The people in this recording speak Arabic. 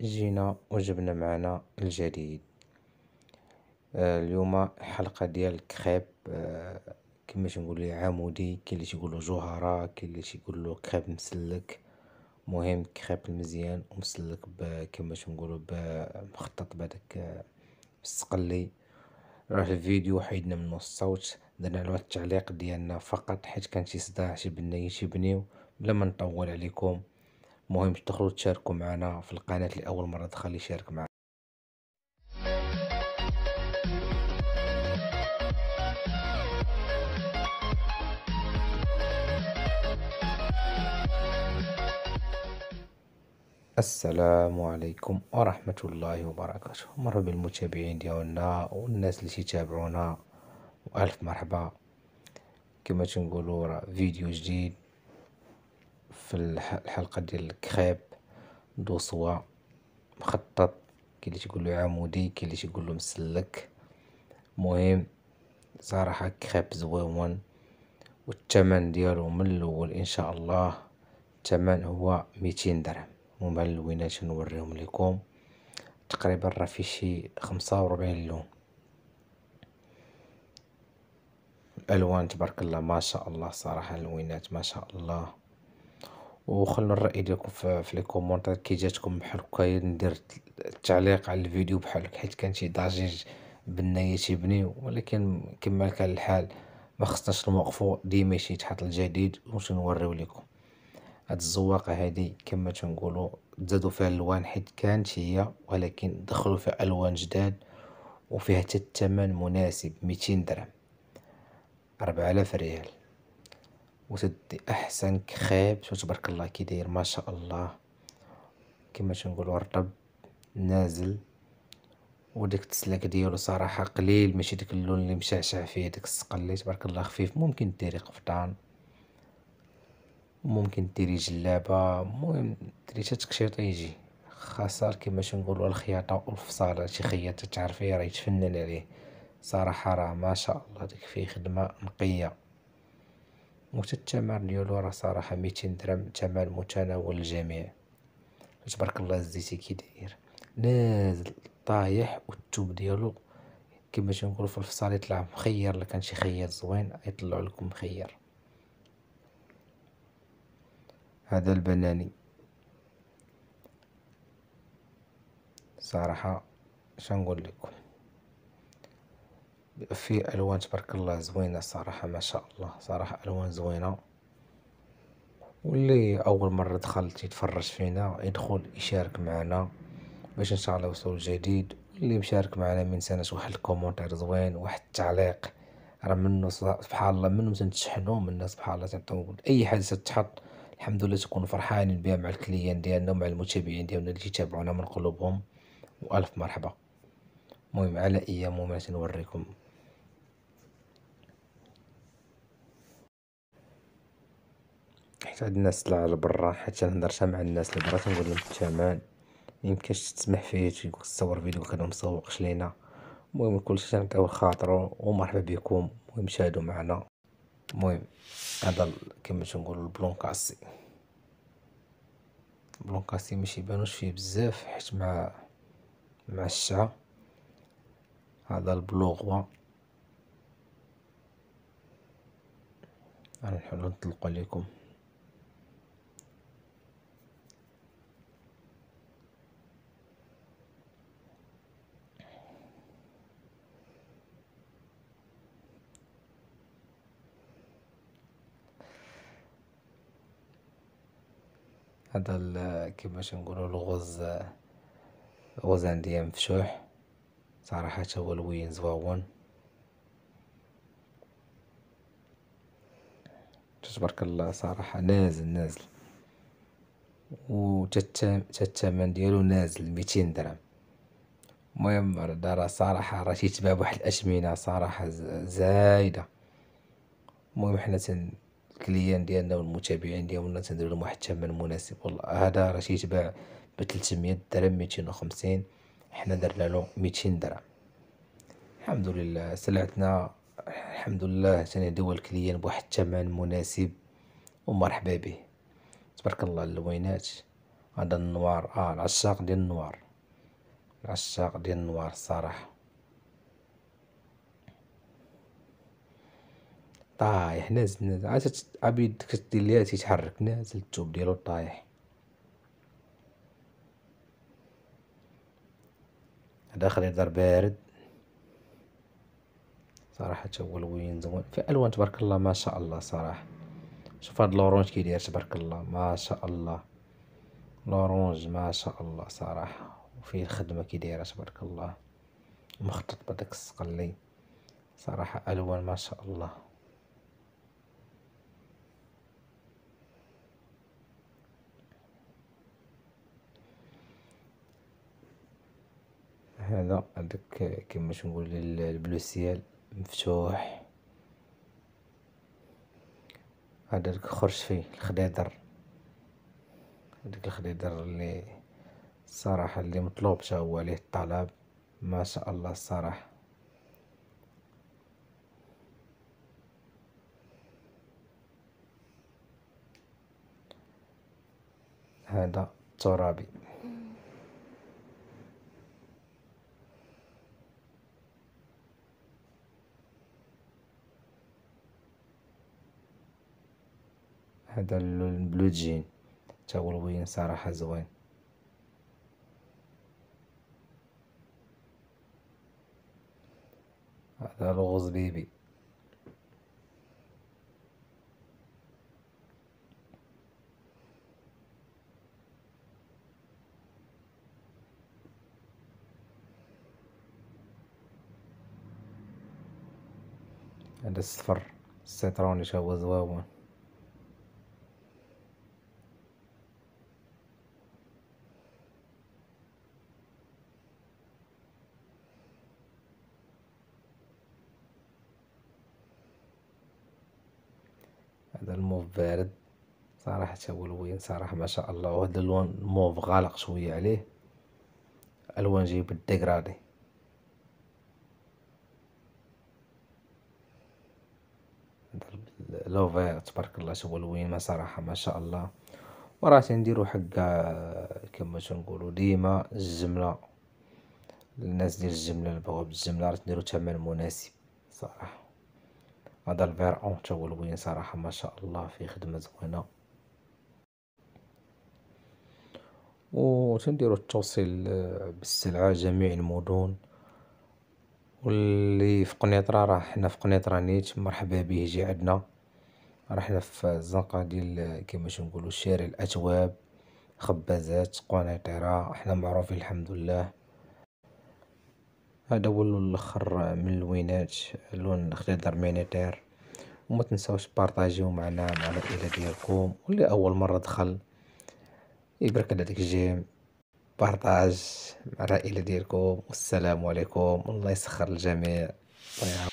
جينا وجبنا معنا الجديد آه، اليوم حلقه ديال الكريب آه كما تنقولوا عمودي كاين اللي تيقولوا جوهره كاين اللي تيقولوا كريب مسلك مهم كريب مزيان ومسلك كما تنقولوا مخطط بهذاك السقلي آه، راه الفيديو حيدنا منه الصوت درنا له التعليق ديالنا فقط حيت كان شي صداع شي بنيه شي بنيو بلا ما نطول عليكم مهم تدخلوا تشاركوا معنا في القناة لأول مرة دخل يشارك معنا السلام عليكم ورحمة الله وبركاته مرحبا بالمتابعين ديالنا والناس اللي تتابعونا وألف مرحبا كما تنقولوا فيديو جديد في الحلقه ديال الكريب سوا مخطط كاين اللي تيقول عمودي كاين اللي تيقول مسلك مهم صراحه كريب زويون والثمن ديالو من الاول ان شاء الله الثمن هو 200 درهم هما اللوينات نوريهم لكم تقريبا راه في شي 45 لون الالوان تبارك الله ما شاء الله صراحه اللوينات ما شاء الله وخلنا الراي ديالكم في لي كومونتير كي جاتكم بحال هكايا ندير التعليق على الفيديو بحال حيت كان شي ضجيج بنايا تيبني ولكن كما كان الحال ما خصناش نوقفوا ديما شي تحط الجديد باش نوريو لكم هاد الزواقه هادي كما تنقولوا زادوا فيها الالوان حيت كانت هي ولكن دخلوا فيها الوان جداد وفيها حتى الثمن مناسب 200 درهم 4000 ريال وتدي احسن كخيب شوف تبارك الله كي داير ما شاء الله كما تنقولوا الرطب نازل وديك التسلاك ديالو صراحه قليل ماشي داك اللون اللي مشعشع فيه داك السقل اللي تبارك الله خفيف ممكن ديري قفطان ممكن ديري جلابه المهم ديري تكشيط يجي خسار كما تنقولوا الخياطه والفصاله شي خياطه تعرفيه راه يتفنن عليه صراحه راه ما شاء الله ديك فيه خدمه نقيه وحتى ديالو راه صراحه 200 درهم ثمن متناول الجميع تبارك الله الزيتي كي داير نازل طايح والثوب ديالو كما تنقولوا في الفصال يطلع مخير كان شي خياط زوين يطلع لكم مخير هذا البناني صراحه شنقول لكم فيه الوان تبارك الله زوينه صراحه ما شاء الله صراحه الوان زوينه واللي اول مره دخل يتفرج فينا يدخل يشارك معنا باش ان شاء الله يوصل جديد اللي مشارك معنا من سنة واحد الكومونتير زوين واحد التعليق راه منو سبحان الله منو من منو سبحان الله تعطيو اي حاجه تتحط الحمد لله تكون فرحانين بها مع الكليان ديالنا ومع المتابعين ديالنا اللي تيتابعونا من قلوبهم والف مرحبا المهم على ايام وما نوريكم حيت عند الناس طلع لبرا حيت نهضر مع الناس اللي برا تنقول لهم الثمن ميمكنش تسمح فيه تصور فيديو كان مسوقش لينا المهم كلشي نتاعو خاطرو ومرحبا بكم المهم شاهدوا معنا المهم هذا كما تنقولوا البلونكاسي البلونكاسي البلون ماشي بانوش فيه بزاف حيت مع مع الشعة هذا البلوغوا نحاول نطلقو لكم هذا كيفاش نقولوا الغوز غوز عندي مفشوح صراحة هو لوين زواون تبارك الله صراحة نازل نازل و الثمن ديالو نازل ميتين درهم المهم دار صراحة راه تيتباع بواحد الاشمنه صراحة زايدة المهم حنا تن الكليان ديالنا والمتابعين ديالهم ديالنا تندير لهم واحد الثمن مناسب والله هذا راه تيتباع ب 300 درهم 250 حنا درنا له 200 درهم الحمد لله سلعتنا الحمد لله دول الكليان بواحد الثمن مناسب ومرحبا به تبارك الله اللوينات هذا النوار اه العشاق ديال النوار العشاق ديال النوار الصراحه طايح نازل نازل عاد عبيد كدير ليها تيتحرك نازل التوب ديالو طايح هذا خليط بارد صراحة هو لوين زوين في الوان تبارك الله ما شاء الله صراحة شوف هاد لورونج كي داير تبارك الله ما شاء الله لورونج ما شاء الله صراحة وفيه الخدمة كي دايرة تبارك الله مخطط بداك السقلي صراحة الوان ما شاء الله هذا هذاك كما تنقول البلوسيال مفتوح هذا داك خرج فيه الخضيضر هذاك الخضيضر اللي الصراحة اللي مطلوب تا هو عليه الطلب ما شاء الله الصراحة هذا ترابي هذا بلو جين تا هو الوين صراحه زوين هذا الغوز بيبي هذا الصفر السيتروني شابو زواون هذا الموف بارد صراحة هو لوين صراحة ما شاء الله وهذا اللون الموف غالق شوية عليه الوان جايب الديغرادي لوفير تبارك الله شو لوين ما صراحة ما شاء الله وراه تنديرو حق كما تنقولو ديما الجملة الناس ديال الجملة اللي بغاو بالجملة راه تنديرو ثمن مناسب صراحة هذا الفير اون تا هو لوين صراحه ما شاء الله فيه خدمه زوينه و تنديروا التوصيل بالسلعه جميع المدن واللي في قنيطره راه حنا في قنيطره نيت مرحبا به جي عندنا راه حنا في الزنقه ديال كما نقولوا شارع الاتواب خبازات قنيطره حنا معروفين الحمد لله هذا هو اللون الاخر من اللوينات لون الخضر مينيتير وما تنساوش بارطاجيو معنا مع العائله ديالكم واللي اول مره دخل يبرك على ديك الجيم بارطاج مع العائله ديالكم والسلام عليكم الله يسخر الجميع